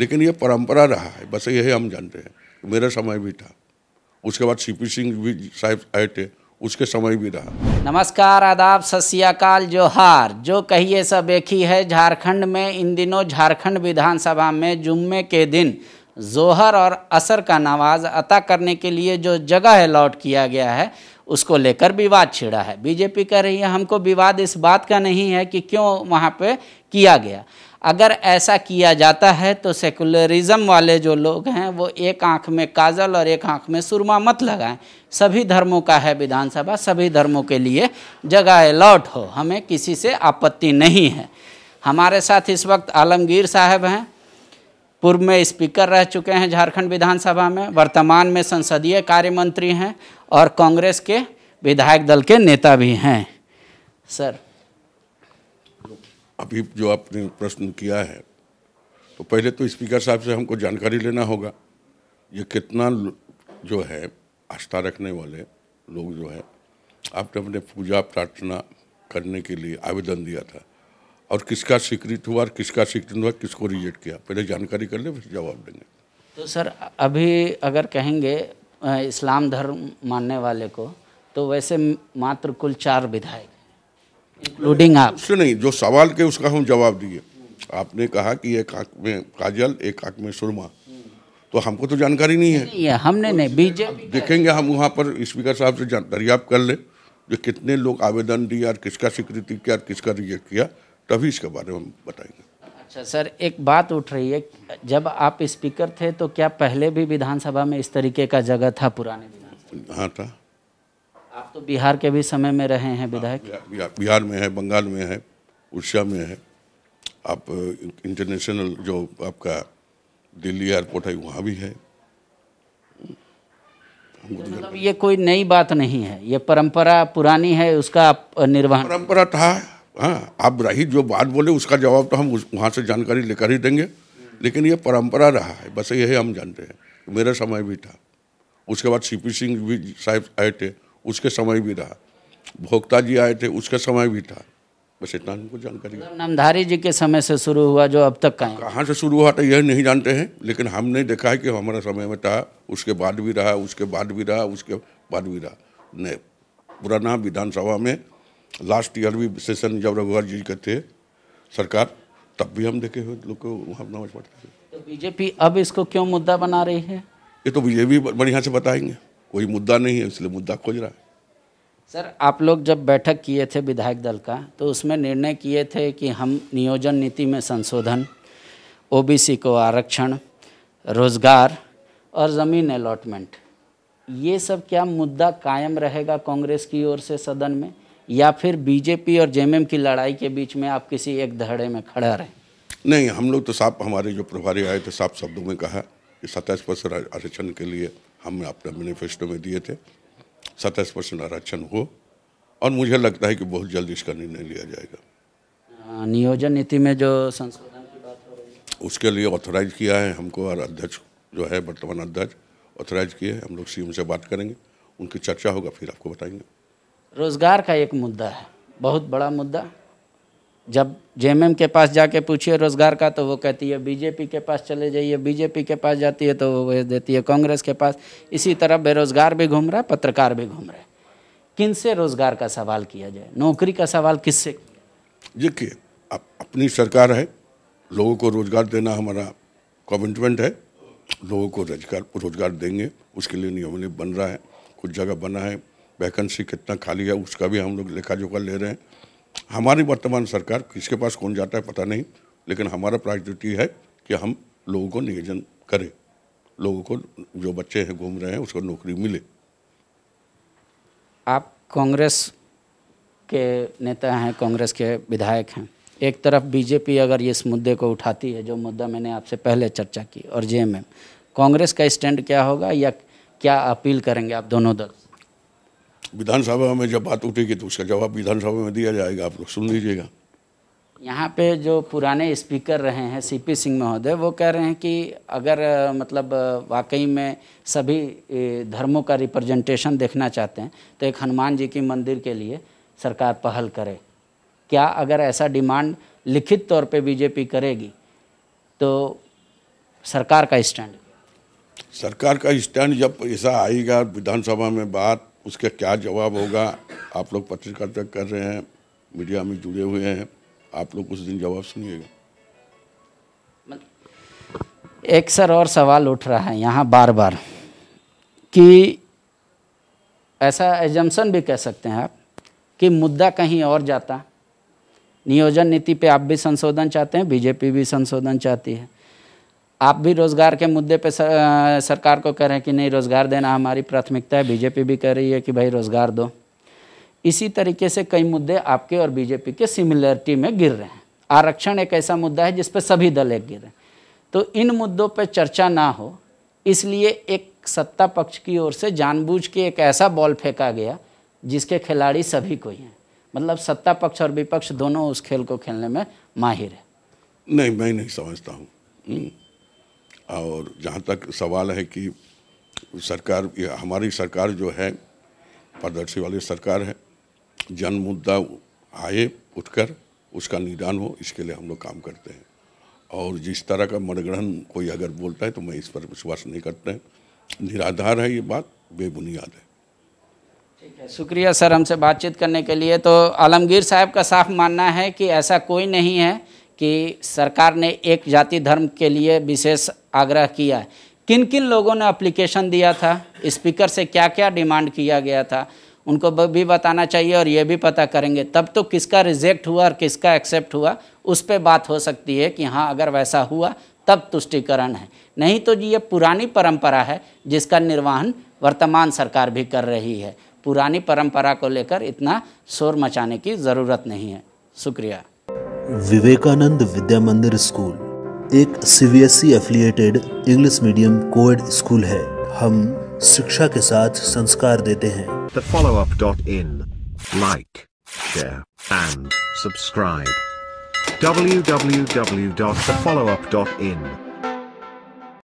लेकिन ये परंपरा रहा है बस यही हम जानते हैं मेरा समय भी था उसके बाद सी सिंह भी साहब आए थे उसके समय भी रहा नमस्कार आदाब श्रीकाल जोहार जो कहिए सब एक ही है झारखंड में इन दिनों झारखंड विधानसभा में जुम्मे के दिन जोहर और असर का नमाज अता करने के लिए जो जगह अलॉट किया गया है उसको लेकर विवाद छिड़ा है बीजेपी कह रही है हमको विवाद इस बात का नहीं है कि क्यों वहाँ पे किया गया अगर ऐसा किया जाता है तो सेकुलरिज्म वाले जो लोग हैं वो एक आंख में काजल और एक आंख में सुरमा मत लगाएं सभी धर्मों का है विधानसभा सभी धर्मों के लिए जगह अलॉट हो हमें किसी से आपत्ति नहीं है हमारे साथ इस वक्त आलमगीर साहब हैं पूर्व में स्पीकर रह चुके हैं झारखंड विधानसभा में वर्तमान में संसदीय कार्य मंत्री हैं और कांग्रेस के विधायक दल के नेता भी हैं सर अभी जो आपने प्रश्न किया है तो पहले तो स्पीकर साहब से हमको जानकारी लेना होगा ये कितना जो है आस्था रखने वाले लोग जो है आपने अपने पूजा प्रार्थना करने के लिए आवेदन दिया था और किसका स्वीकृत हुआ और किसका स्वीकृत हुआ किसको रिजेक्ट किया पहले जानकारी कर ले फिर जवाब देंगे तो सर अभी अगर कहेंगे इस्लाम धर्म मानने वाले को तो वैसे मात्र कुल चार विधायक इंक्लूडिंग आप उससे नहीं जो सवाल के उसका हम जवाब दिए आपने कहा कि एक आंख में काजल एक आंख में सुरमा तो हमको तो जानकारी नहीं है नहीं, हमने तो नहीं बीजेपी देखेंगे हम वहाँ पर स्पीकर साहब से दरियाब कर ले जो कितने लोग आवेदन दिया और किसका स्वीकृति किया और किसका रिजेक्ट किया तभी इसके बारे में बताएंगे अच्छा सर एक बात उठ रही है जब आप स्पीकर थे तो क्या पहले भी विधानसभा में इस तरीके का जगह था पुराने हाँ था तो बिहार के भी समय में रहे हैं विधायक हाँ, बिहार, में है बंगाल में है उड़ीसा में है आप इंटरनेशनल जो आपका दिल्ली एयरपोर्ट है वहाँ भी है तो तो मतलब ये कोई नई बात नहीं है ये परंपरा पुरानी है उसका आप निर्वहन परंपरा था हाँ आप रही जो बात बोले उसका जवाब तो हम उस वहाँ से जानकारी लेकर ही देंगे लेकिन ये परंपरा रहा है बस यही हम जानते हैं मेरा समय भी था उसके बाद सीपी सिंह भी साहब आए थे उसके समय भी रहा भोक्ता जी आए थे उसका समय भी था बस इतना हमको जानकारी मतलब नामधारी जी के समय से शुरू हुआ जो अब तक का है कहाँ से शुरू हुआ था यह नहीं जानते हैं लेकिन हमने देखा है कि हमारा समय में था उसके बाद भी रहा उसके बाद भी रहा उसके बाद भी रहा नहीं पुराना विधानसभा में लास्ट ईयर भी सेशन जब रघुवर जी के थे सरकार तब भी हम देखे हुए लोग को वहाँ नमाज पढ़ते थे तो बीजेपी अब इसको क्यों मुद्दा बना रही है ये तो बीजेपी बढ़िया से बताएंगे कोई मुद्दा नहीं है इसलिए मुद्दा खोज रहा है सर आप लोग जब बैठक किए थे विधायक दल का तो उसमें निर्णय किए थे कि हम नियोजन नीति में संशोधन ओबीसी को आरक्षण रोजगार और ज़मीन अलॉटमेंट ये सब क्या मुद्दा कायम रहेगा कांग्रेस की ओर से सदन में या फिर बीजेपी और जेएमएम की लड़ाई के बीच में आप किसी एक धड़े में खड़ा रहे नहीं हम लोग तो साफ हमारे जो प्रभारी आए थे साफ शब्दों में कहा कि सत्ताईस परसेंट आरक्षण के लिए हम अपने मैनिफेस्टो में दिए थे सत्ताईस परसेंट आरक्षण हो और मुझे लगता है कि बहुत जल्द इसका निर्णय लिया जाएगा हाँ, नियोजन नीति में जो संशोधन उसके लिए ऑथोराइज किया है हमको और अध्यक्ष जो है वर्तमान अध्यक्ष ऑथोराइज किए हम लोग सीएम से बात करेंगे उनकी चर्चा होगा फिर आपको बताएंगे रोजगार का एक मुद्दा है बहुत बड़ा मुद्दा जब जेएमएम के पास जाके पूछिए रोज़गार का तो वो कहती है बीजेपी के पास चले जाइए बीजेपी के पास जाती है तो वो भेज देती है कांग्रेस के पास इसी तरह बेरोज़गार भी घूम रहा है पत्रकार भी घूम रहे हैं किन से रोज़गार का सवाल किया जाए नौकरी का सवाल किससे देखिए अब अपनी सरकार है लोगों को रोज़गार देना हमारा कमिटमेंट है लोगों को रोजगार रोजगार देंगे उसके लिए नियम बन रहा है कुछ जगह बना है वैकेंसी कितना खाली है उसका भी हम लोग लेखा जोखा ले रहे हैं हमारी वर्तमान सरकार किसके पास कौन जाता है पता नहीं लेकिन हमारा प्रायोरिटी है कि हम लोगों को नियोजन करें लोगों को जो बच्चे हैं घूम रहे हैं उसको नौकरी मिले आप कांग्रेस के नेता हैं कांग्रेस के विधायक हैं एक तरफ बीजेपी अगर इस मुद्दे को उठाती है जो मुद्दा मैंने आपसे पहले चर्चा की और जे कांग्रेस का स्टैंड क्या होगा या क्या अपील करेंगे आप दोनों दल विधानसभा में जब बात उठेगी तो उसका जवाब विधानसभा में दिया जाएगा आप लोग सुन लीजिएगा यहाँ पे जो पुराने स्पीकर रहे हैं सीपी सिंह महोदय वो कह रहे हैं कि अगर मतलब वाकई में सभी धर्मों का रिप्रेजेंटेशन देखना चाहते हैं तो एक हनुमान जी की मंदिर के लिए सरकार पहल करे क्या अगर ऐसा डिमांड लिखित तौर पे बीजेपी करेगी तो सरकार का स्टैंड सरकार का स्टैंड जब ऐसा आएगा विधानसभा में बात उसका क्या जवाब होगा आप लोग पत्रकारिता कर रहे हैं मीडिया में जुड़े हुए हैं आप लोग उस दिन जवाब सुनिएगा एक सर और सवाल उठ रहा है यहाँ बार बार कि ऐसा एजम्सन भी कह सकते हैं आप कि मुद्दा कहीं और जाता नियोजन नीति पे आप भी संशोधन चाहते हैं बीजेपी भी संशोधन चाहती है आप भी रोज़गार के मुद्दे पे सरकार को कह रहे हैं कि नहीं रोज़गार देना हमारी प्राथमिकता है बीजेपी भी कह रही है कि भाई रोज़गार दो इसी तरीके से कई मुद्दे आपके और बीजेपी के सिमिलरिटी में गिर रहे हैं आरक्षण एक ऐसा मुद्दा है जिस पर सभी दल एक गिर रहे हैं तो इन मुद्दों पर चर्चा ना हो इसलिए एक सत्ता पक्ष की ओर से जानबूझ के एक ऐसा बॉल फेंका गया जिसके खिलाड़ी सभी ही हैं मतलब सत्ता पक्ष और विपक्ष दोनों उस खेल को खेलने में माहिर है नहीं मैं नहीं समझता हूँ हम्म। और जहाँ तक सवाल है कि सरकार हमारी सरकार जो है पारदर्शी वाली सरकार है जन मुद्दा आए उठकर उसका निदान हो इसके लिए हम लोग काम करते हैं और जिस तरह का मनग्रहण कोई अगर बोलता है तो मैं इस पर विश्वास नहीं करते हैं निराधार है ये बात बेबुनियाद है ठीक है शुक्रिया सर हमसे बातचीत करने के लिए तो आलमगीर साहब का साफ मानना है कि ऐसा कोई नहीं है कि सरकार ने एक जाति धर्म के लिए विशेष आग्रह किया है किन किन लोगों ने अप्लीकेशन दिया था स्पीकर से क्या क्या डिमांड किया गया था उनको भी बताना चाहिए और ये भी पता करेंगे तब तो किसका रिजेक्ट हुआ और किसका एक्सेप्ट हुआ उस पर बात हो सकती है कि हाँ अगर वैसा हुआ तब तुष्टिकरण है नहीं तो ये पुरानी परंपरा है जिसका निर्वहन वर्तमान सरकार भी कर रही है पुरानी परंपरा को लेकर इतना शोर मचाने की ज़रूरत नहीं है शुक्रिया विवेकानंद विद्या मंदिर स्कूल एक CBSE affiliated English medium coed school है हम शिक्षा के साथ संस्कार देते हैं the dot in like share and subscribe www.thefollowup.in